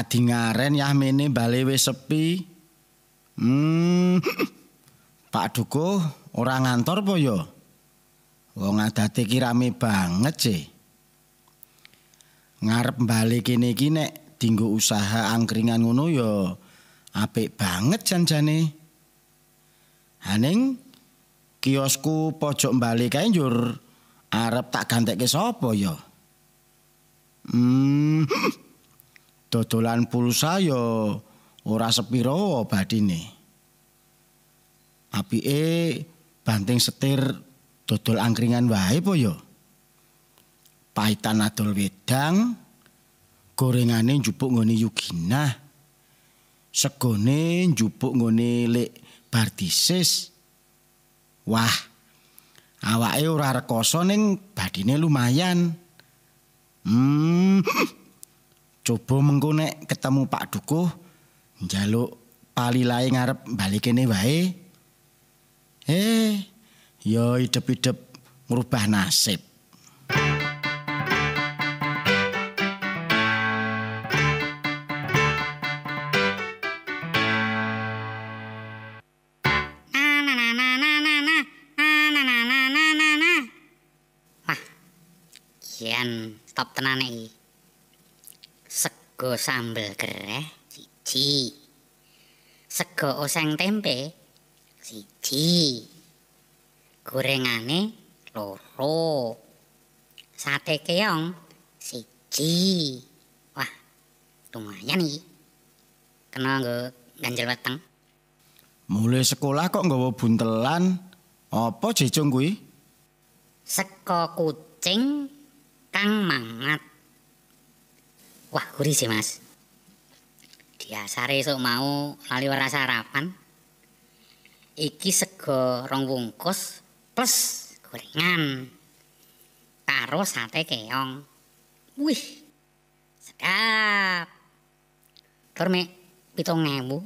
tadi ngaren ya mene bali wis sepi. Hmm. Pak dukuh ora ngantor apa ya? Wong adate ki rame banget je Ngarep bali kene iki nek dinggo usaha angkringan ngono ya apik banget jan janjane. Haning kiosku pojok bali kae njur arep tak gantekke sapa ya? Hmm. dodolan pulsa yo ya ora sepiro badine. e banting setir dodol angkringan wae po yo. Ya? Paitan adol wedang, gorengane njupuk ngone yukina, Segone njupuk ngone lek bardisis. Wah, awake ora rekoso ning badine lumayan. Hmm coba mengko ketemu Pak Dukuh njaluk palilae ngarep bali kene wae eh ya hidup idep merubah nasib sambel kereh siji sego oseng tempe siji gorengane loro sate keong siji wah lumayan iki kena nggo ganjel weteng mulai sekolah kok nggawa buntelan apa jejong kuwi seko kucing kang mangat Wah, kuri sih, Mas. Dia esuk mau lali ora sarapan. Iki sego rong bungkus plus gorengan karo sate keong. Wih, sedap. Tur pitong ngebu.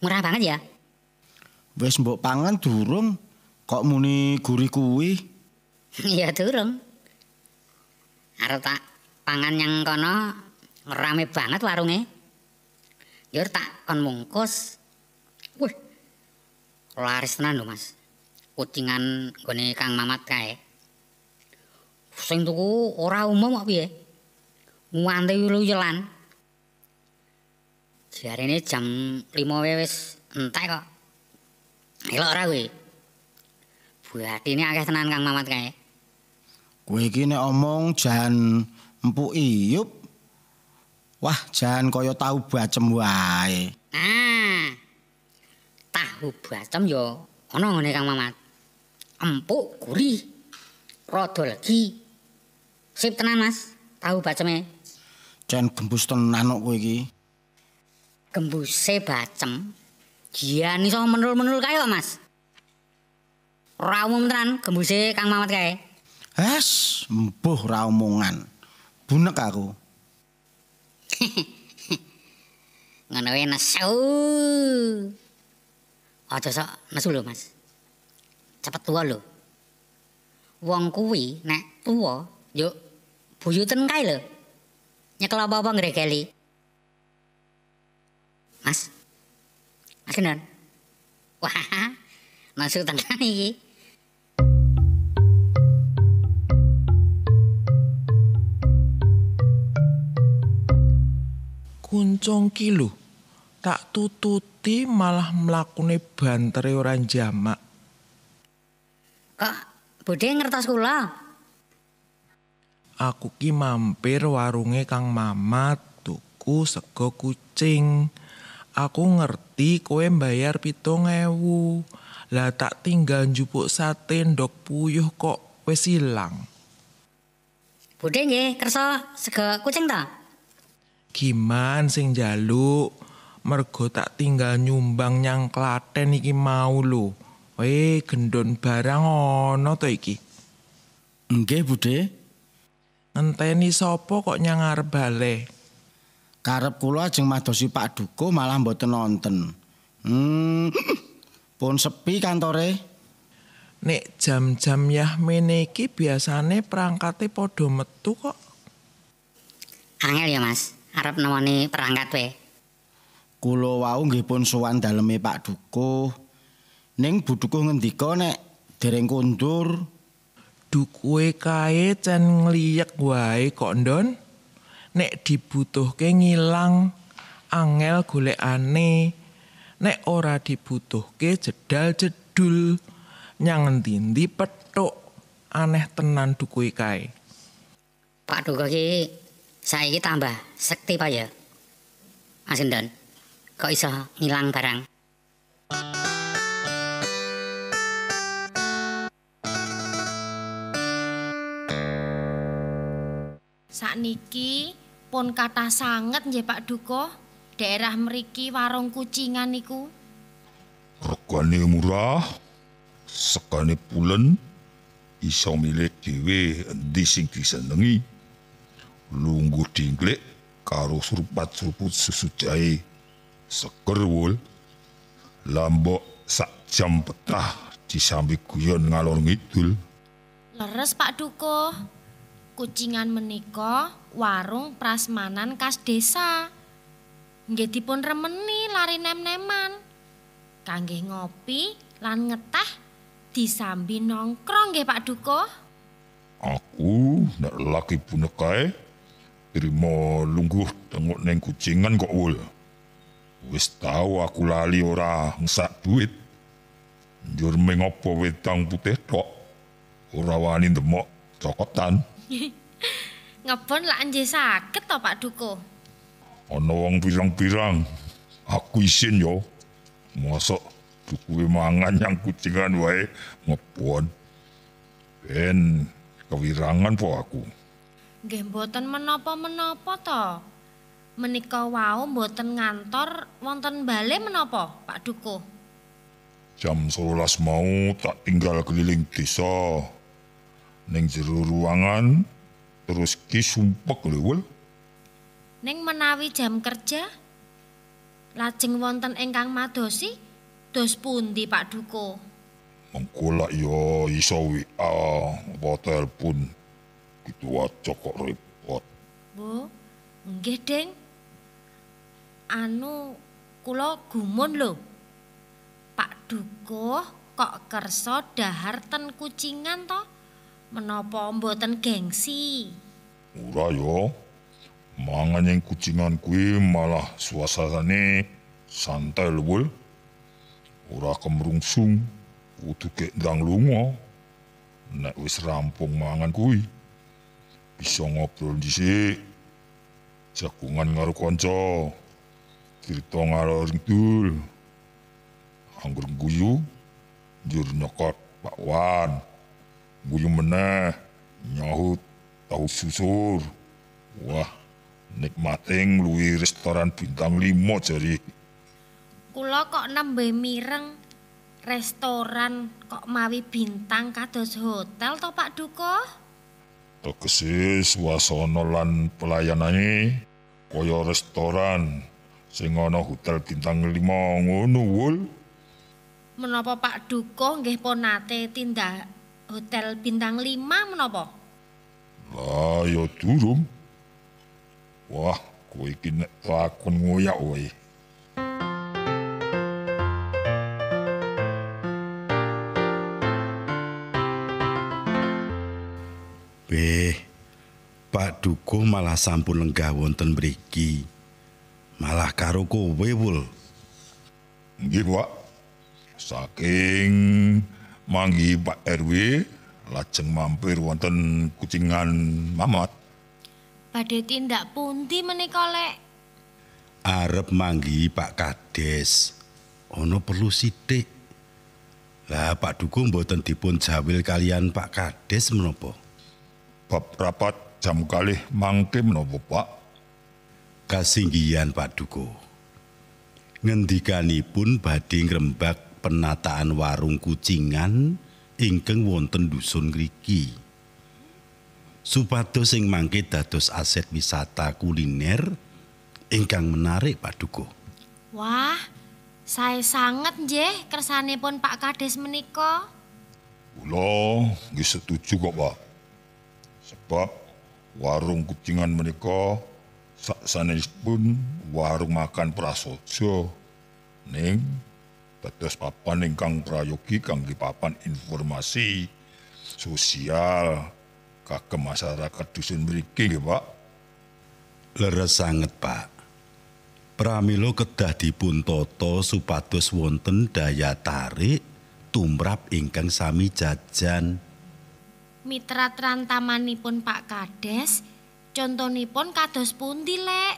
Murah banget ya. Bes mbok pangan durung kok muni gurih kuwi? Iya durung. Arep tak pangan yang kono rame banget warunge. Yo tak kon mungkus. Wih. Laris tenan lho, Mas. Kucingan gone Kang Mamat kae. Sing tuku ora umum kok piye? Nguante yulan. Jare ini jam 5 wis entek kok. Elok ora kuwi. Buat ini akeh tenan Kang Mamat kae. Kowe iki nek omong jangan Empu Iyup. Wah, jan kaya tahu bacem wae. Ah. Hmm. Tahu bacem ya ana ngene Kang Mamat. Empuk, gurih. Rada legi. Sip tenan, Mas. Tahu baceme. Jan gembus tenan kok kowe iki. Gembuse bacem. Jian iso menul-menul kae Mas. Ora umum tenan gembuse Kang Mamat kae. Hes, mbuh ra omongan. bunek aku. Ngono wae nesu. Aja sok nesu lho, Mas. Cepet tua lho. Wong kuwi nek tua, yo buyuten kae lho. Nyekel apa-apa Mas. Mas Kenan. Wah, masuk tenan iki. kuncung kilu tak tututi malah melakukan bantere orang jamak. kak bodi ngertas kula? Aku ki mampir warunge Kang Mamat tuku sego kucing. Aku ngerti kowe mbayar pitung ewu. Lah tak tinggal jupuk sate ndok puyuh kok wes ilang. Budhe nggih kersa sego kucing tak. Giman sing njaluk mergo tak tinggal nyumbang nyang Klaten iki mau lho. Weh, gendon barang ono to iki. Nggih, Budhe. Ngenteni sapa kok nyang arep bale? Karep kula ajeng madosi Pak Duko malah mboten nonton, Hmm. Pun sepi kantore. Nek jam-jam Yahmene iki biasane perangkate padha metu kok. Angel ya, Mas arep nemoni perangkat we. Kula wau nggih pun sowan daleme Pak Dukuh. Ning Bu Dukuh ngendika nek dereng kondur Dukuhe kae cen ngliyek wae kok, Ndon. Nek dibutuhke ngilang angel golekane. Nek ora dibutuhke jedal jedul nyang endi petuk aneh tenan dukuhe kae. Pak Dukuh iki saiki tambah Sakti, pak ya Asindan kok iso ngilang barang Sakniki pun kata sangat nggih Pak Duko daerah mriki warung kucingan niku regane murah sekane pulen iso milih dhewe endi sing disenengi lungguh dinglek karo surpat seruput susu jahe seger wul lambok sak jam petah disambi guyon ngalor ngidul leres pak duko kucingan menika warung prasmanan kas desa nggih dipun remeni lari nem-neman kangge ngopi lan ngeteh disambi nongkrong nggih pak duko aku ndak laki punekae kae Trimo lungguh tengok neng kucingan kok ul. Wis tau aku lali ora ngesak duit. Njur mengopo wetang putih tok. Ora wani demok cokotan. Ngepon lak anje sakit to Pak Duko. Ana wong pirang-pirang. Aku isin yo. Mosok dukuwe mangan yang kucingan wae ngepon. Ben kewirangan po aku. Nggih mboten menapa-menapa to. Menika wau mboten ngantor wonten bale menapa, Pak Duko. Jam 12 mau tak tinggal keliling desa. Ning jero ruangan terus ki lewel. Ning menawi jam kerja lajeng wonten ingkang madosi dos pundi Pak Duko. Mengkulak yo iso WA, botel pun diwaca kok repot. Bu, nggih, Deng. Anu kula gumun lho. Pak Dukuh kok kersa dahar ten kucingan to? Menapa mboten gengsi? Ora yo. Mangan yang kucingan kuwi malah suasanane santai lho, Bul. Ora kemrungsung, kudu gek ndang lunga. Nek wis rampung mangan kuwi. iso ngobrol dhisik. Jagungan karo kanca. Crito karo Ringdul. Anggur guyu njur nyokot Pak Wan. Guyu meneh nyahut tahu susur. Wah, nikmating luwi restoran bintang 5 jari. Kula kok nembe mireng restoran kok mawi bintang kados hotel to Pak Dukuh? tegese suasana lan pelayanane kaya restoran sing ana hotel bintang 5 ngono wul menapa Pak Duko nggih ponate tindak hotel bintang 5 menapa lah ya durung wah kowe iki nek aku ngoyak wae paduka malah sampun lenggah wonten mriki. Malah karo kowe wul. Nggih, Saking manggi Pak RW lajeng mampir wonten kucingan Mamat. Padhe tindak pundi menika, Lek? Arep manggi Pak Kades. Ono perlu sithik. Lah Pak Dukung mboten dipun jawil kalian Pak Kades menapa? Bab rapat jam mangke menapa Pak? Kasinggihan Paduka. Ngendikanipun badhe ngrembak penataan warung kucingan ingkang wonten dusun ngriki. Supados sing mangke dados aset wisata kuliner ingkang menarik Paduka. Wah, saya sangat nggih kersanipun Pak Kades menika. Kula nggih setuju kok, Pak. Sebab warung kucingan menika saksanipun warung makan prasojo. ning dados papan ingkang prayogi kangge papan informasi sosial kagem masyarakat dusun mriki nggih Pak leres sanget Pak Pramilo kedah dipun tata supados wonten daya tarik tumrap ingkang sami jajan mitra trantamanipun Pak Kades contohipun kados pundi lek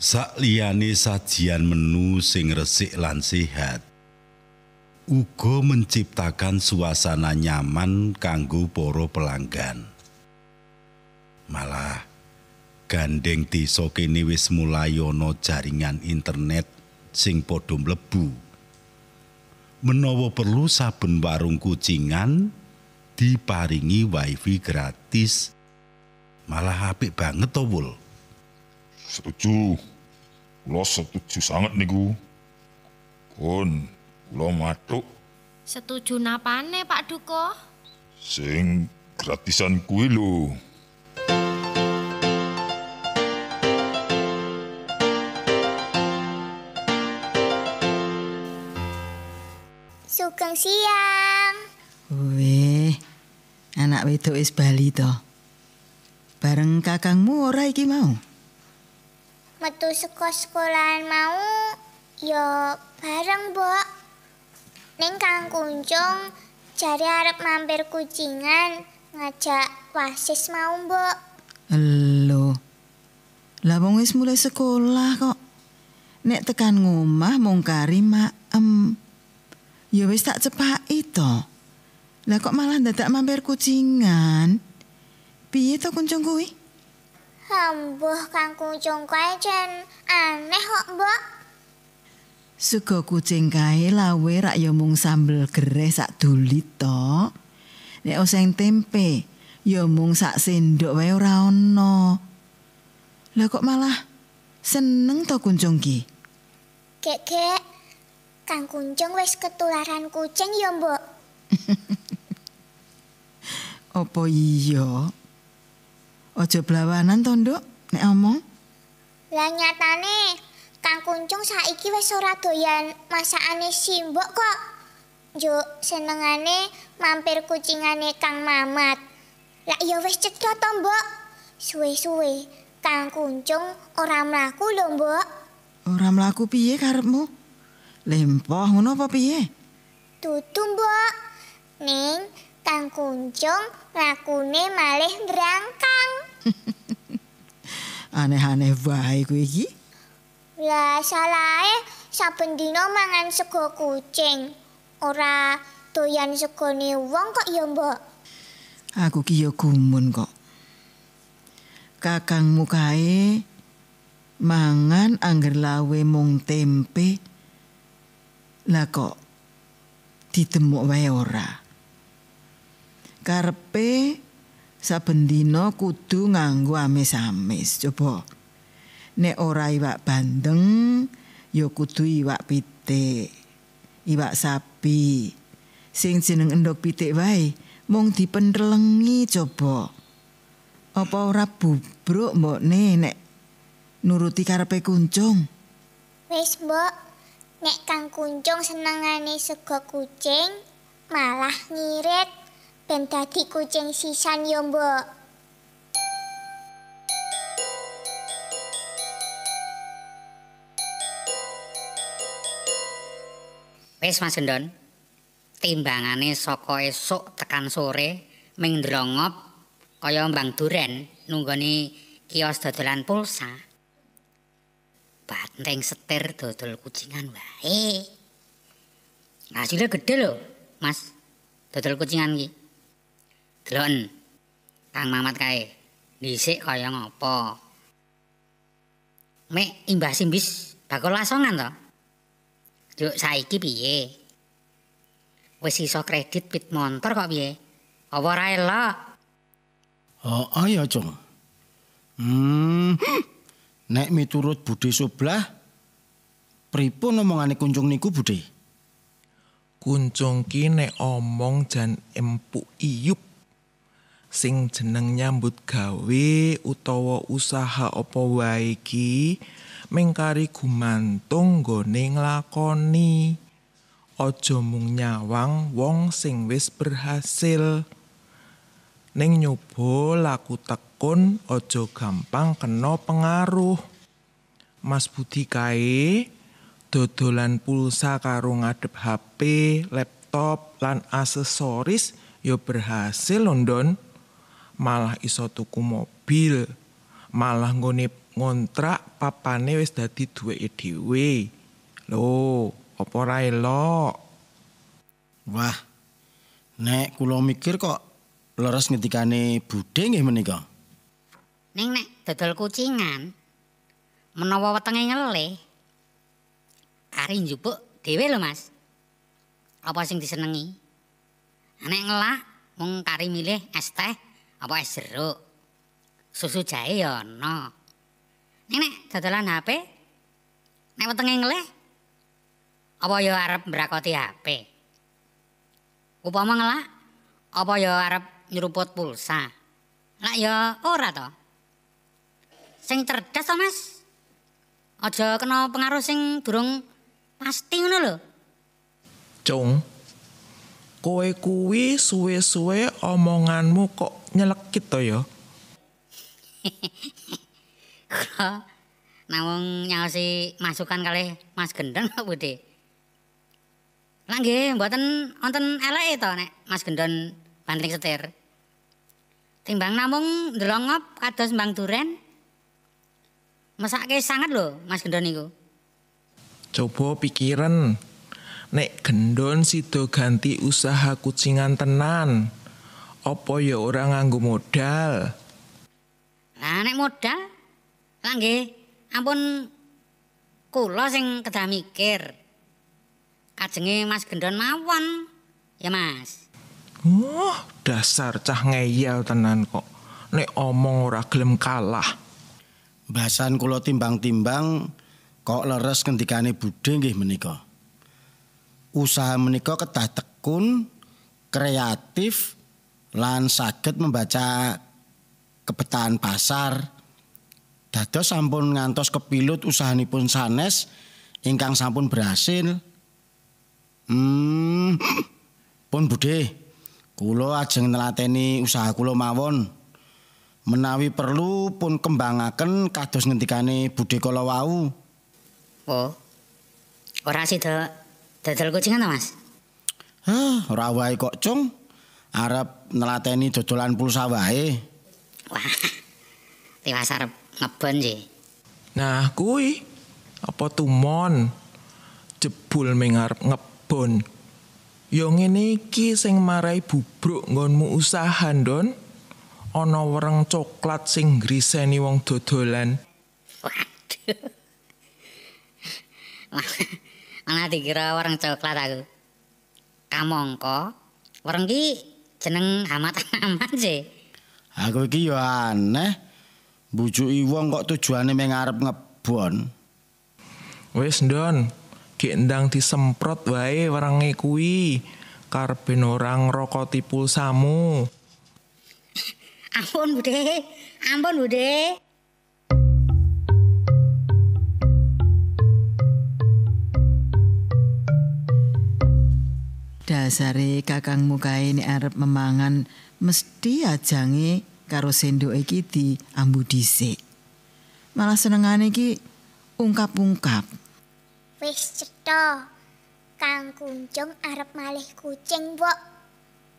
Sakliyane sajian menu sing resik lan sehat uga menciptakan suasana nyaman kanggo para pelanggan malah gandeng desa kene wis mulai ana jaringan internet sing padha mlebu menawa perlu saben warung kucingan diparingi wifi gratis. Malah apik banget to, Wul. Setuju. lo setuju sangat niku. Kun, lo matuk. Setuju napane, Pak Duko? Sing gratisan kuwi lo Sugeng siang. Weh, anak wedok is Bali to. Bareng kakangmu ora iki mau? Metu sekolah sekolahan mau, ya bareng, Mbok. Ning Kang cari jare arep mampir kucingan ngajak wasis mau, Mbok. Halo. Lah wong wis mulai sekolah kok. Nek tekan ngomah mung kari maem. Ya wis tak cepak itu. to. Lah kok malah dadak mampir kucingan? Piye to kuncung kuwi? Hambuh kang kuncung kae jen aneh kok, Mbok. Sego kucing kae lawe rak ya mung sambel gereh sak dulit to. Nek oseng tempe yomung ya mung sak sendok wae ora ono. Lah kok malah seneng to kuncung ki? kek gek. Kang kuncung wis ketularan kucing ya, Mbok. Opo iya? Ojo blawanan to, Nduk, nek omong. Lah nyatane Kang Kuncung saiki wis ora doyan masakane Simbok kok. Yo senengane mampir kucingane Kang Mamat. Lah iya wis cedha to, Mbok. Suwe-suwe Kang Kuncung ora mlaku lho, Mbok. Ora mlaku piye karepmu? Lempoh ngono apa piye? Tutu, Mbok. Ning Kang Kuncung lakune malih brangkang. Aneh-aneh wae kuwi iki. Lah salahe saben dina mangan sego kucing. Ora doyan segone wong kok ya, Mbok. Aku ki ya gumun kok. Kakangmu kae mangan anggerlawe lawe mung tempe. Lah kok ditemuk wae ora. karepe saben dina kudu nganggo amis-amis coba nek ora iwak bandeng ya kudu iwak pite iwak sapi sing jeneng endok pitik wae mung dipenrelengi coba apa ora bubruk mbok nek nuruti karepe kuncung wis mbok nek kang kuncung senengane sego kucing malah ngirit ben dadi kucing sisan yo mbok Wes Mas Endon timbangane saka esuk tekan sore ming drongop kaya mbang duren nunggoni kios dodolan pulsa banteng setir dodol kucingan wae hasilnya gede loh mas dodol kucingan ki Delon. tang Mamat kae. Dhisik kaya ngopo? Mek imbah simbis bakal lasongan to. Juk saiki piye? Wis iso kredit pit montor kok piye? Apa ora elok? Oh, oh ayo, Cung. Hmm. Nek miturut Budi soblah. pripun omongane kunjung niku Budi? Kunjung ki nek omong jan empuk iyup sing jeneng nyambut gawe utawa usaha opo wae iki mengkari gumantung nggone nglakoni aja mung nyawang wong sing wis berhasil ning nyoba laku tekun aja gampang kena pengaruh Mas Budi kae dodolan pulsa karo ngadep HP, laptop lan aksesoris yo ya berhasil London. malah iso tuku mobil malah nggone ngontrak papane wis dadi duweke dhewe lho apa ora elok wah nek kula mikir kok leres ngetikane budhe nggih menika ning nek dodol kucingan menawa wetenge ngelih ari njupuk dhewe lho mas apa sing disenengi nek ngelak mung kari milih es teh apa es susu jahe ya no ini nek dodolan HP nek wetenge ngleh apa ya arep mbrakoti HP upama ngelak apa ya arep nyeruput pulsa lak ya ora to sing cerdas to Mas aja kena pengaruh sing durung pasti ngono lho Cung, kowe kuwi suwe-suwe omonganmu kok nyelekit to ya kula namung nyaosi masukan kali Mas Gendon Pak Bude lah nggih mboten wonten eleke to nek Mas Gendon banting setir timbang namung ndelongop kados mbang duren mesake sangat lho Mas Gendon niku coba pikiran Nek gendon sido ganti usaha kucingan tenan. Opo ya ora nganggo modal? Lah nek modal lah ampun kula sing kedah mikir. Kajenge Mas Gendon mawon. Ya Mas. Oh, dasar cah ngeyel tenan kok. Nek omong ora gelem kalah. Bahasan kula timbang-timbang kok leres ngendikane budhe nggih menika usaha menikah ketah tekun, kreatif lan sakit membaca kepetaan pasar. Dados sampun ngantos kepilut usahanipun sanes ingkang sampun berhasil. Hmm, pun budhe. Kulo ajeng nelateni usaha kulo mawon. Menawi perlu pun kembangaken kados ngendikane Budhe kala wau. Oh. Ora sih, Dodol kucing to, Mas? Hah, ora wae kok, Cung. Arep nelateni dodolan pulsa wae. Wah. Tiwas arep ngebon sih. Nah, kui, apa tumon jebul mengar ngebon. Ya ngene iki sing marai bubruk nggonmu usaha, Don. Ana wereng coklat sing griseni wong dodolan. Waduh. ana dikira warung coklat aku. Kamongko, warung ki jeneng amat aman sih. Aku iki yo aneh. Bujuki wong kok tujuane meng arep ngebon. Wis, Don. Ki disemprot wae warange kuwi. Karben orang roko tipul samu. Ampun, Bude. Ampun, Bude. Ampun, dasare kakangmu kae nek arep memangan mesti ajangi karo sendok iki diambu dhisik. Malah senengane iki ungkap-ungkap. Wis cetha. Kang kunjung arep malih kucing, Mbok.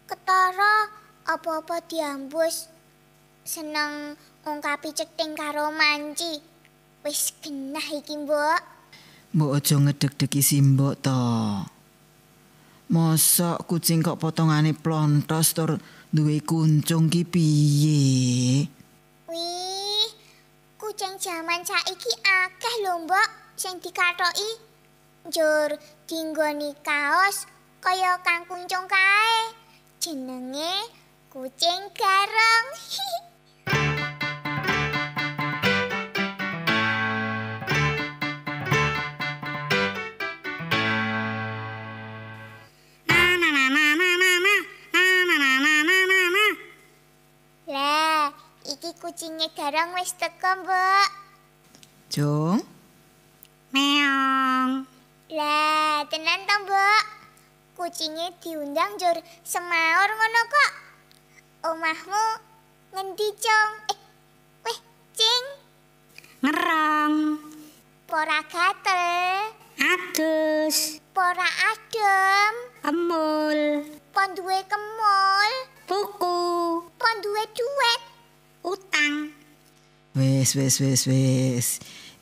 Ketara apa-apa diambus. Seneng ungkapi ceting karo manci. Wis genah iki, Mbok. Mbok aja ngedeg-degi si Mbok to. mosok kucing kok potongane plontos tur duwe kuncung ki piye wih kucing jaman saiki akeh lho mbok sing dikathoki jur dinggoni kaos kaya kang kuncung kae jenenge kucing garong kucingnya garang wis teko, Mbok. Jong. Meong. Lah, tenan to, Mbok. Kucingnya diundang jur semaur ngono kok. Omahmu ngendi, Jong? Eh, weh, Cing. Ngerong. Pora gatel. Adus. Pora adem. Emul. Ponduwe kemul. Buku. Pondue duet. utang. Wes wes wes wes.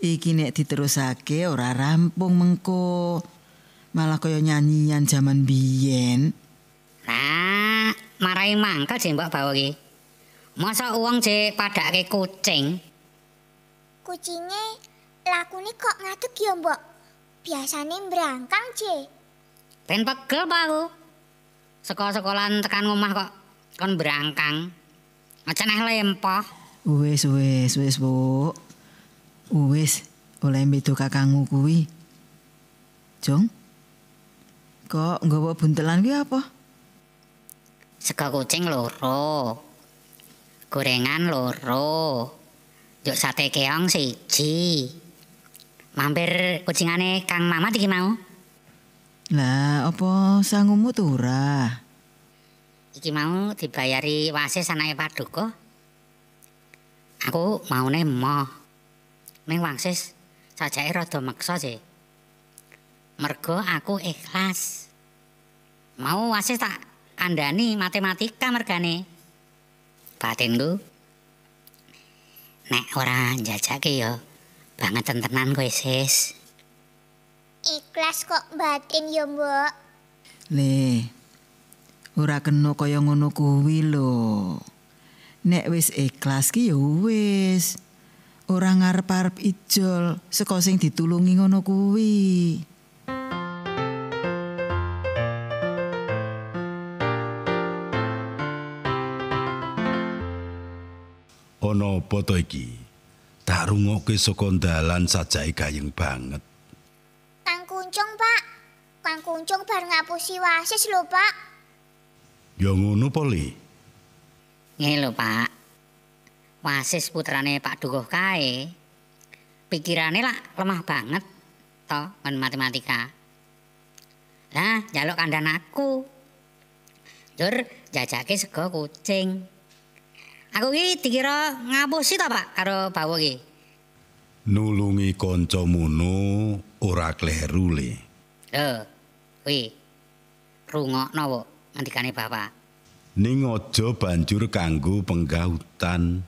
Iki nek diterusake ora rampung mengko. Malah koyo nyanyian jaman biyen. Nah, marai mangkel jembok mbok bawa iki. Masa uang jek padake kucing. Kucinge lakune kok ngaduk ya mbok. Biasane mbrangkang jek. Ben pegel baru aku. Sekolah-sekolahan tekan ngomah kok kon berangkang. Aja nang lempah. Wis wis wis, Bu. Wis oleh mbedo kakangmu kuwi. Jong. Kok nggawa buntelan kuwi apa? Sega kucing loro. Gorengan loro. Jok sate keong siji. Mampir kucingane Kang Mama iki mau. Lah, apa sangumu turah? iki mau dibayari wasis anake paduka aku maune emoh ning wangsis sajake rada meksa sih mergo aku ikhlas mau wasis tak kandhani matematika mergane batinku nek ora njajake yo. banget tentenan kowe sis ikhlas kok batin yo mbok nih ora kena kaya ngono kuwi lho nek wis ikhlas ki ya wis ora ngarep-arep ijol saka sing ditulungi ngono kuwi ono poto iki tak rungokke saka dalan sajae gayeng banget Kang Kuncung, Pak. Kang Kuncung bar ngapusi wasis lho, Pak. Ya ngono poli. Ngelo pak. Wasis putrane pak Dukuh kae. Pikirane lah lemah banget. Toh, men matematika. Lah, jaluk kandang aku. Jur, jajake sego kucing. Aku ki dikira ngapusi toh pak, karo bawa ki. Nulungi konco munu, ora kleru le. Eh, wih. Rungok nawo. ngendikane bapak. Ning aja banjur kanggo penggautan.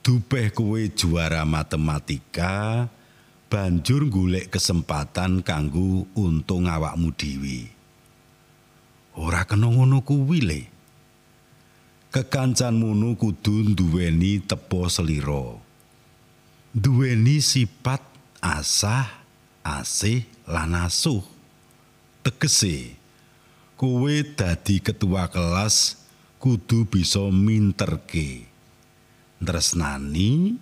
Dupeh kowe juara matematika, banjur golek kesempatan kanggo untung awakmu dhewe. Ora kena ngono kuwi le. Kekancanmu kudu duweni tepo selira. Duweni sipat asah, asih lan asuh. Tegese kowe dadi ketua kelas kudu bisa minterke tresnani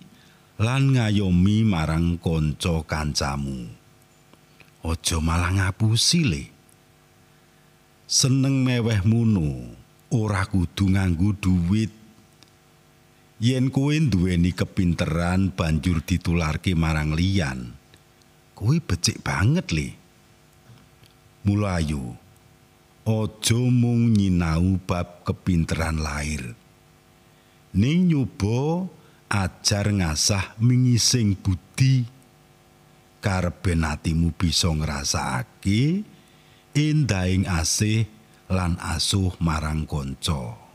lan ngayomi marang kanca kancamu aja malah ngapusi le seneng meweh munu ora kudu nganggo duit yen kowe duweni kepinteran banjur ditularke marang liyan kowe becik banget le mulayu ayo Ojo mung nyinau bab kepinteran lair. Ning nyoba ajar ngasah mingising budi karepe atimu bisa ngrasakake endahing asih lan asuh marang kanca.